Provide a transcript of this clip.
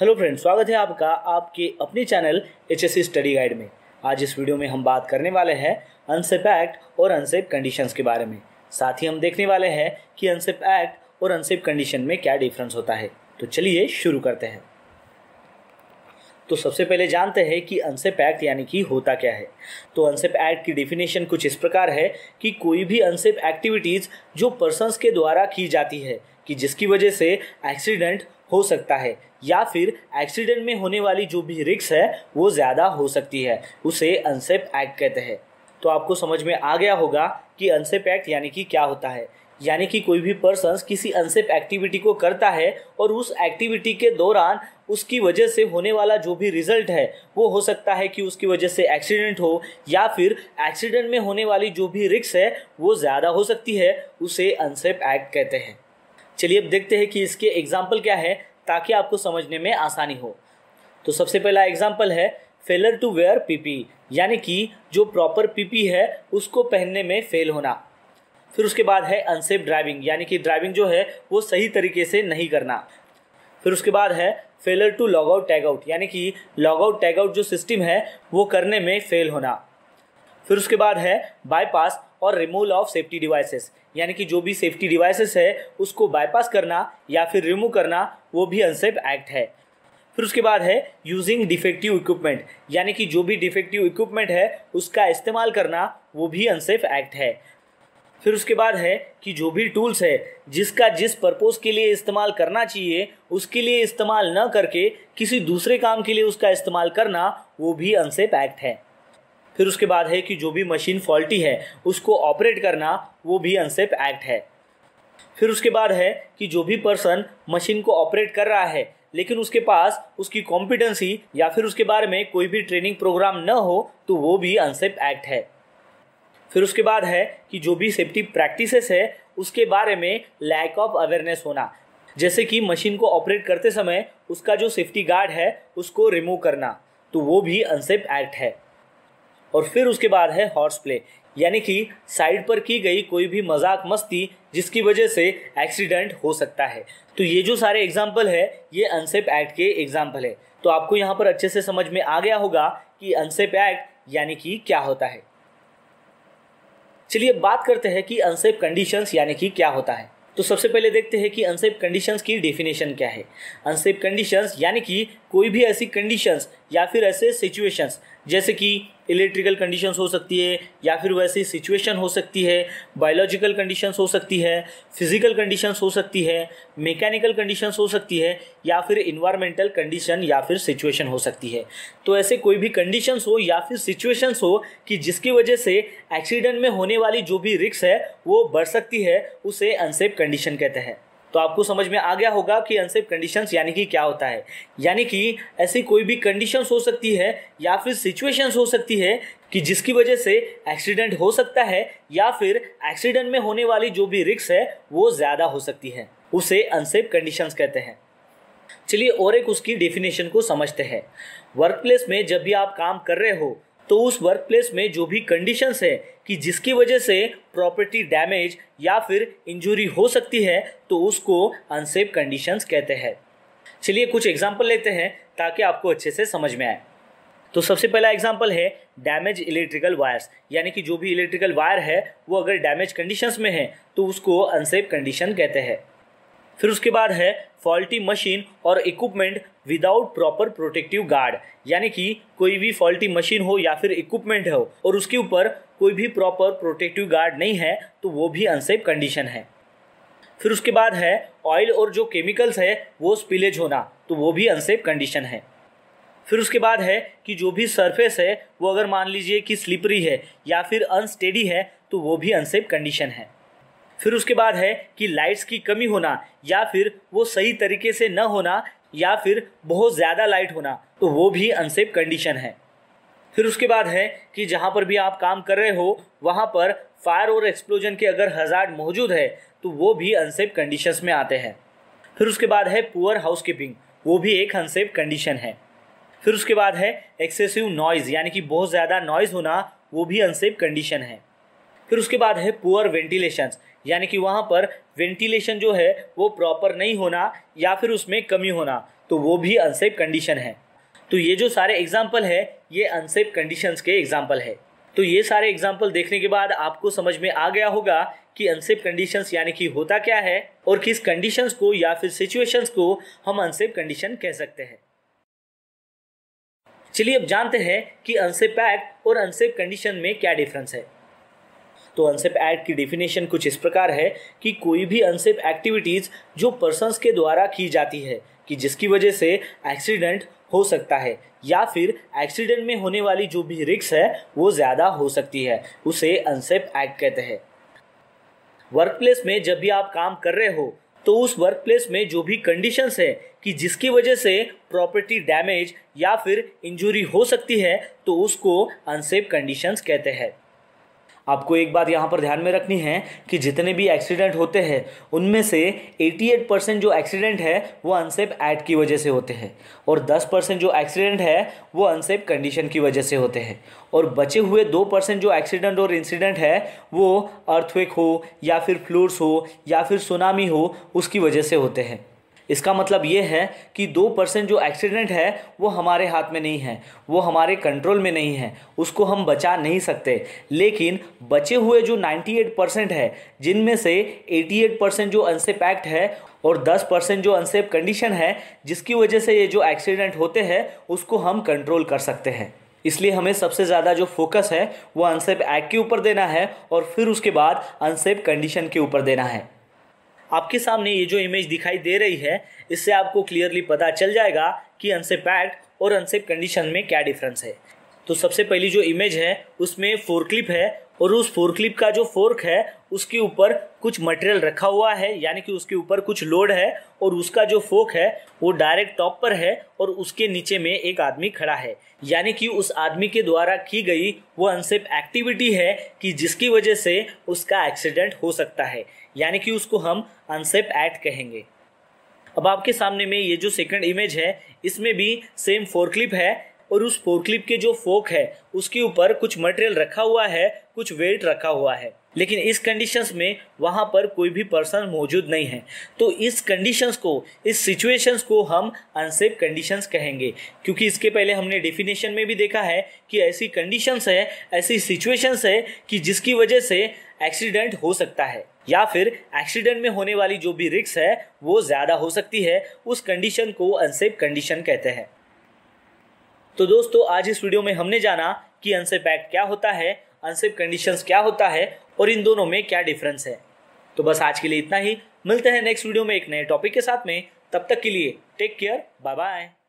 hello friends स्वागत है आपका आपके अपने चैनल एच स्टडी गाइड में आज इस वीडियो में हम बात करने वाले हैं अनसेप एक्ट और अनसेप कंडीशंस के बारे में साथ ही हम देखने वाले हैं कि अनसेप एक्ट और अनसेप कंडीशन में क्या डिफरेंस होता है तो चलिए शुरू करते हैं तो सबसे पहले जानते हैं कि अनसेप एक्ट यानी कि होता क्या है तो अनसेप एक्ट की डिफिनेशन कुछ इस प्रकार है कि कोई भी अनसेप एक्टिविटीज़ जो पर्सनस के द्वारा की जाती है कि जिसकी वजह से एक्सीडेंट हो सकता है या फिर एक्सीडेंट में होने वाली जो भी रिक्स है वो ज़्यादा हो सकती है उसे अनसेप एक्ट कहते हैं तो आपको समझ में आ गया होगा कि अनसेप एक्ट यानी कि क्या होता है यानी कि कोई भी पर्सन किसी अनसेप एक्टिविटी को करता है और उस एक्टिविटी के दौरान उसकी वजह से होने वाला जो भी रिजल्ट है वो हो सकता है कि उसकी वजह से एक्सीडेंट हो या फिर एक्सीडेंट में होने वाली जो भी रिक्स है वो ज़्यादा हो सकती है उसे अनसेप एक्ट कहते हैं चलिए अब देखते हैं कि इसके एग्जाम्पल क्या है ताकि आपको समझने में आसानी हो तो सबसे पहला एग्जाम्पल है फेलर टू वेयर पीपी यानी कि जो प्रॉपर पीपी है उसको पहनने में फेल होना फिर उसके बाद है अनसेफ ड्राइविंग यानी कि ड्राइविंग जो है वो सही तरीके से नहीं करना फिर उसके बाद है failure to log out tag out यानी कि लॉग आउट टैग आउट जो सिस्टम है वो करने में फेल होना फिर उसके बाद है बाईपास और रिमूवल ऑफ सेफ्टी डिवाइसेस यानी कि जो भी सेफ्टी डिवाइसेस है उसको बाईपास करना या फिर रिमूव करना वो भी अनसेफ एक्ट है फिर उसके बाद है यूजिंग डिफेक्टिव इक्विपमेंट यानी कि जो भी डिफेक्टिव इक्विपमेंट है उसका इस्तेमाल करना वो भी अनसेफ एक्ट है फिर उसके बाद है कि जो भी टूल्स है जिसका जिस पर्पोज़ के लिए इस्तेमाल करना चाहिए उसके लिए इस्तेमाल न करके किसी दूसरे काम के लिए उसका इस्तेमाल करना वो भी अनसेफ एक्ट है फिर उसके बाद है कि जो भी मशीन फॉल्टी है उसको ऑपरेट करना वो भी अनसेफ एक्ट है फिर उसके बाद है कि जो भी पर्सन मशीन को ऑपरेट कर रहा है लेकिन उसके पास उसकी कॉम्पिटेंसी या फिर उसके बारे में कोई भी ट्रेनिंग प्रोग्राम न हो तो वो भी अनसेप एक्ट है फिर उसके बाद है कि जो भी सेफ्टी प्रैक्टिसेस है उसके बारे में लैक ऑफ अवेयरनेस होना जैसे कि मशीन को ऑपरेट करते समय उसका जो सेफ्टी गार्ड है उसको रिमूव करना तो वो भी अनसेप एक्ट है और फिर उसके बाद है हॉर्स प्ले यानी कि साइड पर की गई कोई भी मजाक मस्ती जिसकी वजह से एक्सीडेंट हो सकता है तो ये जो सारे एग्जाम्पल है ये अनसेप एक्ट के एग्जाम्पल है तो आपको यहाँ पर अच्छे से समझ में आ गया होगा कि अनसेप एक्ट यानी कि क्या होता है चलिए बात करते हैं कि अनसेफ कंडीशंस यानी कि क्या होता है तो सबसे पहले देखते हैं कि अनसेफ कंडीशंस की डेफिनेशन क्या है अनसेफ कंडीशंस यानी कि कोई भी ऐसी कंडीशंस या फिर ऐसे सिचुएशंस जैसे कि इलेक्ट्रिकल कंडीशंस हो सकती है या फिर वैसी सिचुएशन हो सकती है बायोलॉजिकल कंडीशंस हो सकती है फिजिकल कंडीशंस हो सकती है मैकेनिकल कंडीशंस हो सकती है या फिर इन्वायरमेंटल कंडीशन या फिर सिचुएशन हो सकती है तो ऐसे कोई भी कंडीशंस हो या फिर सिचुएशंस हो कि जिसकी वजह से एक्सीडेंट में होने वाली जो भी रिक्स है वो बढ़ सकती है उसे अनसेफ कंडीशन कहते हैं तो आपको समझ में आ गया होगा कि अनसेफ कंडीशंस यानी कि क्या होता है यानी कि ऐसी कोई भी कंडीशंस हो सकती है या फिर सिचुएशंस हो सकती है कि जिसकी वजह से एक्सीडेंट हो सकता है या फिर एक्सीडेंट में होने वाली जो भी रिक्स है वो ज़्यादा हो सकती है उसे अनसेफ कंडीशंस कहते हैं चलिए और एक उसकी डेफिनेशन को समझते हैं वर्क प्लेस में जब भी आप काम कर रहे हो तो उस वर्क प्लेस में जो भी कंडीशंस है कि जिसकी वजह से प्रॉपर्टी डैमेज या फिर इंजरी हो सकती है तो उसको अनसेफ कंडीशंस कहते हैं चलिए कुछ एग्जाम्पल लेते हैं ताकि आपको अच्छे से समझ में आए तो सबसे पहला एग्जाम्पल है डैमेज इलेक्ट्रिकल वायर्स यानी कि जो भी इलेक्ट्रिकल वायर है वो अगर डैमेज कंडीशंस में है तो उसको अनसेफ कंडीशन कहते हैं फिर उसके बाद है फॉल्टी मशीन और equipment without proper protective guard यानी कि कोई भी फॉल्टी मशीन हो या फिर इक्विपमेंट हो और उसके ऊपर कोई भी प्रॉपर प्रोटेक्टिव गार्ड नहीं है तो वो भी अनसेफ कंडीशन है फिर उसके बाद है ऑयल और जो केमिकल्स है वो स्पिलेज होना तो वो भी अनसेफ कंडीशन है फिर उसके बाद है कि जो भी सरफेस है वो अगर मान लीजिए कि स्लिपरी है या फिर अनस्टेडी है तो वो भी अनसेफ कंडीशन है फिर उसके बाद है कि लाइट्स की कमी होना या फिर वो सही तरीके से न होना या फिर बहुत ज़्यादा लाइट होना तो वो भी अनसेफ कंडीशन है फिर उसके बाद है कि जहाँ पर भी आप काम कर रहे हो वहाँ पर फायर और एक्सप्लोजन के अगर हज़ार मौजूद है तो वो भी अनसेफ कंडीशंस में आते हैं फिर उसके बाद है पुअर हाउस कीपिंग वो भी एक अनसेफ कंडीशन है फिर उसके बाद है एक्सेसिव नॉइज़ यानी कि बहुत ज़्यादा नॉइज़ होना वो भी अनसेफ कंडीशन है फिर उसके बाद है पुअर वेंटिलेशन यानी कि वहाँ पर वेंटिलेशन जो है वो प्रॉपर नहीं होना या फिर उसमें कमी होना तो वो भी अनसेफ कंडीशन है तो ये जो सारे एग्जाम्पल है ये अनसेफ कंडीशंस के एग्जाम्पल है तो ये सारे एग्जाम्पल देखने के बाद आपको समझ में आ गया होगा कि अनसेफ कंडीशंस यानी कि होता क्या है और किस कंडीशंस को या फिर सिचुएशंस को हम अनसेफ कंडीशन कह सकते हैं चलिए अब जानते हैं कि अनसेफ एक्ट और अनसेफ कंडीशन में क्या डिफरेंस है तो अनसेफ एक्ट की डिफिनेशन कुछ इस प्रकार है कि कोई भी अनसेफ एक्टिविटीज़ जो पर्सन के द्वारा की जाती है कि जिसकी वजह से एक्सीडेंट हो सकता है या फिर एक्सीडेंट में होने वाली जो भी रिक्स है वो ज़्यादा हो सकती है उसे अनसेफ एक्ट कहते हैं वर्क प्लेस में जब भी आप काम कर रहे हो तो उस वर्क प्लेस में जो भी कंडीशंस है कि जिसकी वजह से प्रॉपर्टी डैमेज या फिर इंजरी हो सकती है तो उसको अनसेफ कंडीशंस कहते हैं आपको एक बात यहाँ पर ध्यान में रखनी है कि जितने भी एक्सीडेंट होते हैं उनमें से 88 परसेंट जो एक्सीडेंट है वो अनसेफ ऐड की वजह से होते हैं और 10 परसेंट जो एक्सीडेंट है वो अनसेफ कंडीशन की वजह से होते हैं और बचे हुए दो परसेंट जो एक्सीडेंट और इंसिडेंट है वो अर्थवेक हो या फिर फ्लोर्स हो या फिर सुनामी हो उसकी वजह से होते हैं इसका मतलब ये है कि दो परसेंट जो एक्सीडेंट है वो हमारे हाथ में नहीं है वो हमारे कंट्रोल में नहीं है उसको हम बचा नहीं सकते लेकिन बचे हुए जो 98 परसेंट है जिनमें से 88 परसेंट जो अनसेप एक्ट है और 10 परसेंट जो अनसेफ कंडीशन है जिसकी वजह से ये जो एक्सीडेंट होते हैं उसको हम कंट्रोल कर सकते हैं इसलिए हमें सबसे ज़्यादा जो फोकस है वो अनसेफ एक्ट के ऊपर देना है और फिर उसके बाद अनसेफ कंडीशन के ऊपर देना है आपके सामने ये जो इमेज दिखाई दे रही है इससे आपको क्लियरली पता चल जाएगा कि अनसेफ पैक्ट और अनसेफ कंडीशन में क्या डिफरेंस है तो सबसे पहली जो इमेज है उसमें फोर क्लिप है और उस फोरक्लिप का जो फोर्क है उसके ऊपर कुछ मटेरियल रखा हुआ है यानी कि उसके ऊपर कुछ लोड है और उसका जो फोक है वो डायरेक्ट टॉप पर है और उसके नीचे में एक आदमी खड़ा है यानी कि उस आदमी के द्वारा की गई वो अनसेफ एक्टिविटी है कि जिसकी वजह से उसका एक्सीडेंट हो सकता है यानी कि उसको हम अनसेफ एक्ट कहेंगे अब आपके सामने में ये जो सेकंड इमेज है इसमें भी सेम फोरक्लिप है और उस फोरक्लिप के जो फोक है उसके ऊपर कुछ मटेरियल रखा हुआ है कुछ वेट रखा हुआ है लेकिन इस कंडीशंस में वहाँ पर कोई भी पर्सन मौजूद नहीं है तो इस कंडीशंस को इस सिचुएशंस को हम अनसेफ कंडीशंस कहेंगे क्योंकि इसके पहले हमने डेफिनेशन में भी देखा है कि ऐसी कंडीशंस है ऐसी सिचुएशंस है कि जिसकी वजह से एक्सीडेंट हो सकता है या फिर एक्सीडेंट में होने वाली जो भी रिक्स है वो ज़्यादा हो सकती है उस कंडीशन को अनसेफ कंडीशन कहते हैं तो दोस्तों आज इस वीडियो में हमने जाना कि अनसेफ एक्ट क्या होता है अनसेफ कंडीशंस क्या होता है और इन दोनों में क्या डिफरेंस है तो बस आज के लिए इतना ही मिलते हैं नेक्स्ट वीडियो में एक नए टॉपिक के साथ में तब तक के लिए टेक केयर बाय बाय